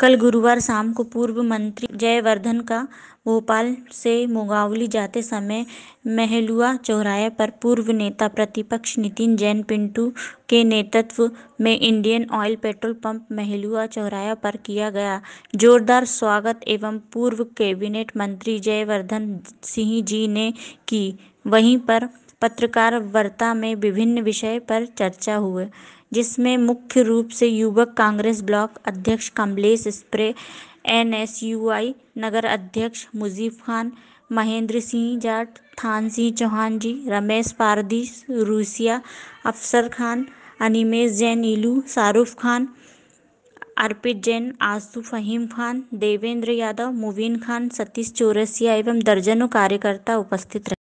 कल गुरुवार शाम को पूर्व मंत्री जयवर्धन का भोपाल से मुगावली जाते समय महलुआ चौराहे पर पूर्व नेता प्रतिपक्ष नितिन जैन पिंटू के नेतृत्व में Indian oil petrol pump Mahalua चौराहे पर किया गया जोरदार स्वागत एवं पूर्व कैबिनेट मंत्री जयवर्धन सिंह जी ने की वहीं पर पत्रकार वार्ता में विभिन्न विषय पर चर्चा हुए जिसमें मुख्य रूप से युवक कांग्रेस ब्लॉक अध्यक्ष कमलेश स्प्रे आई नगर अध्यक्ष मुजीब खान महेंद्र सिंह जाट थान सिंह चौहान जी रमेश पारदीस रूसिया अफसर खान अनिमेश जैन इलू शाहरुख खान अर्पित जैन आसू फहीम खान देवेंद्र यादव मुबीन खान सतीश चौरसिया एवं दर्जनों कार्यकर्ता उपस्थित रहे